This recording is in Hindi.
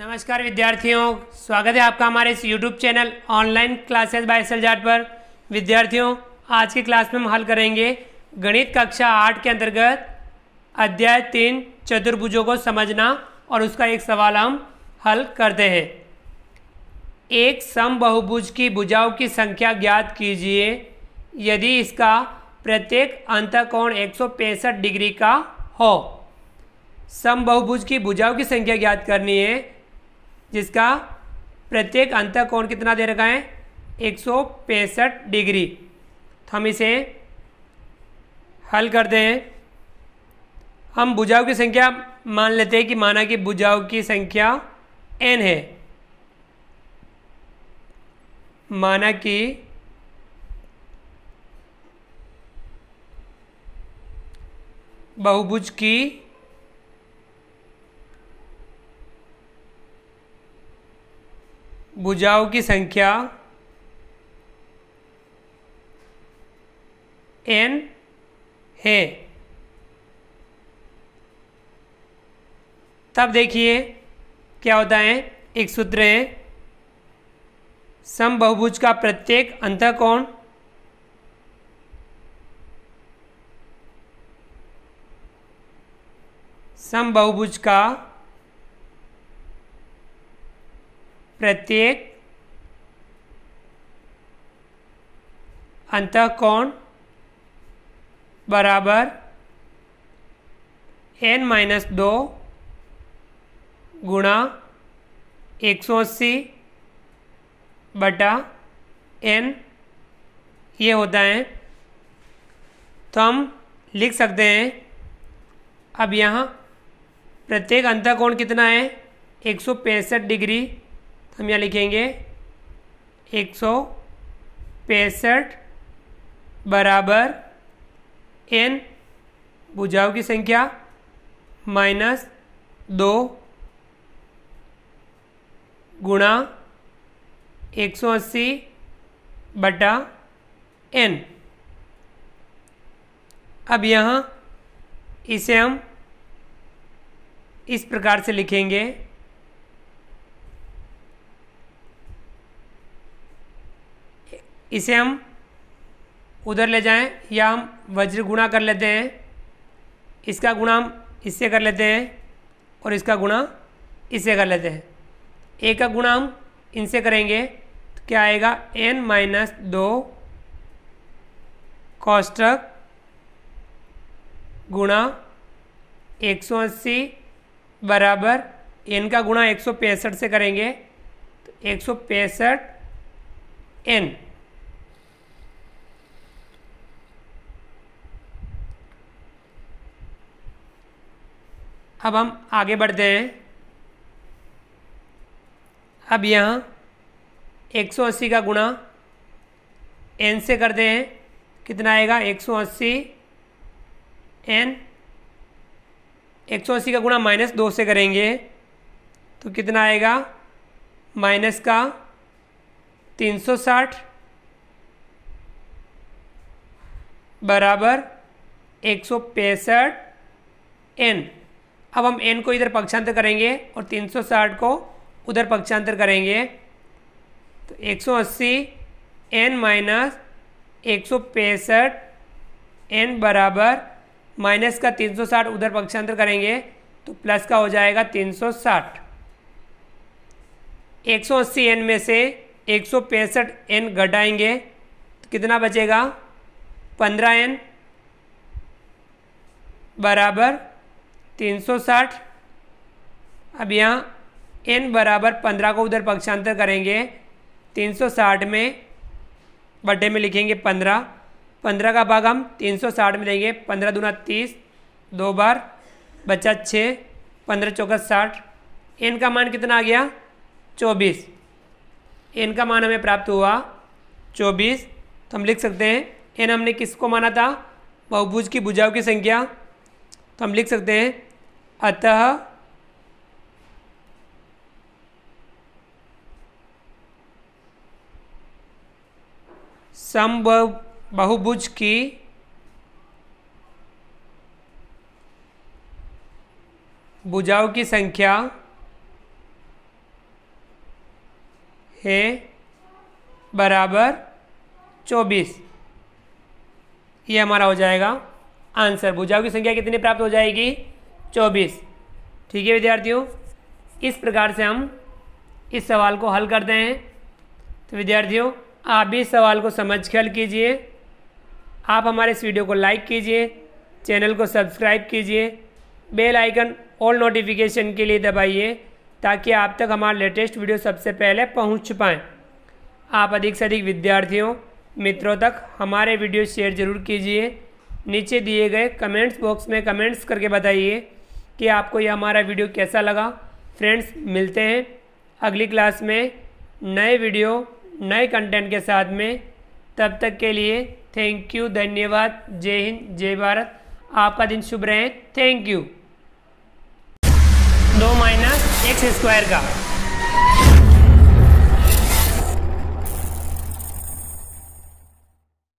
नमस्कार विद्यार्थियों स्वागत है आपका हमारे इस YouTube channel online classes by S पर विद्यार्थियों आज की क्लास में हम हल करेंगे गणित कक्षा आठ के अंतर्गत अध्याय तीन चतुर्भुजों को समझना और उसका एक सवाल हम हल करते हैं एक सम बहुभुज की भुजाओं की संख्या ज्ञात कीजिए यदि इसका प्रत्येक अंत कोण एक डिग्री का हो सम बहुभुज की भुजाओं की संख्या ज्ञात करनी है जिसका प्रत्येक अंत कोण कितना दे रखा है एक डिग्री तो हम इसे हल करते हैं हम बुझाव की संख्या मान लेते हैं कि माना कि बुझाव की संख्या एन है माना कि बहुभुज की भुजाओं की संख्या एन है तब देखिए क्या होता है एक सूत्र है सम बहुभुज का प्रत्येक अंतकोण सम बहुभुज का प्रत्येक अंतकोण बराबर एन माइनस दो गुणा एक सौ अस्सी बटा एन ये होता है तो हम लिख सकते हैं अब यहाँ प्रत्येक अंतकोण कितना है एक सौ पैंसठ डिग्री हम यहाँ लिखेंगे एक सौ पैंसठ बराबर एन भुजाओं की संख्या माइनस दो गुणा एक सौ अस्सी बटा एन अब यहाँ इसे हम इस प्रकार से लिखेंगे इसे हम उधर ले जाएं या हम वज्र गुणा कर लेते हैं इसका गुणा हम इससे कर लेते हैं और इसका गुणा इससे कर लेते हैं ए का गुणा हम इनसे करेंगे तो क्या आएगा एन माइनस दो कॉस्टक गुणा एक सौ अस्सी बराबर एन का गुणा एक सौ पैंसठ से करेंगे तो एक सौ पैंसठ एन अब हम आगे बढ़ते हैं अब यहाँ 180 का गुणा एन से करते हैं कितना आएगा 180 एन 180 का गुणा माइनस दो से करेंगे तो कितना आएगा माइनस का 360 बराबर एक सौ पैंसठ एन अब हम एन को इधर पक्षांतर करेंगे और 360 को उधर पक्षांतर करेंगे तो 180 एन माइनस एक सौ पैंसठ एन बराबर माइनस का 360 उधर पक्षांतर करेंगे तो प्लस का हो जाएगा 360 अस्सी एन में से एक सौ पैंसठ एन घटाएंगे तो कितना बचेगा पंद्रह एन बराबर तीन सौ साठ अब यहाँ एन बराबर पंद्रह को उधर पक्षांतर करेंगे तीन सौ साठ में बटे में लिखेंगे पंद्रह पंद्रह का भाग हम तीन सौ साठ में देंगे पंद्रह दूना तीस दो बार बचा छः पंद्रह चौका साठ एन का मान कितना आ गया चौबीस एन का मान हमें प्राप्त हुआ चौबीस तो हम लिख सकते हैं एन हमने किसको माना था बहुभुज की भुजाओं की संख्या तो हम लिख सकते हैं अतः सम बहुभुज की भुजाओं की संख्या है बराबर 24 ये हमारा हो जाएगा आंसर भुजाओं की संख्या कितनी प्राप्त हो जाएगी चौबीस ठीक है विद्यार्थियों इस प्रकार से हम इस सवाल को हल करते हैं तो विद्यार्थियों आप भी इस सवाल को समझ के हल कीजिए आप हमारे इस वीडियो को लाइक कीजिए चैनल को सब्सक्राइब कीजिए बेल आइकन ऑल नोटिफिकेशन के लिए दबाइए ताकि आप तक हमारा लेटेस्ट वीडियो सबसे पहले पहुंच पाएँ आप अधिक से अधिक विद्यार्थियों मित्रों तक हमारे वीडियो शेयर ज़रूर कीजिए नीचे दिए गए कमेंट्स बॉक्स में कमेंट्स करके बताइए कि आपको यह हमारा वीडियो कैसा लगा फ्रेंड्स मिलते हैं अगली क्लास में नए वीडियो नए कंटेंट के साथ में तब तक के लिए थैंक यू धन्यवाद जय हिंद जय भारत आपका दिन शुभ रहे थैंक यू दो माइनस एक्स स्क्वायर का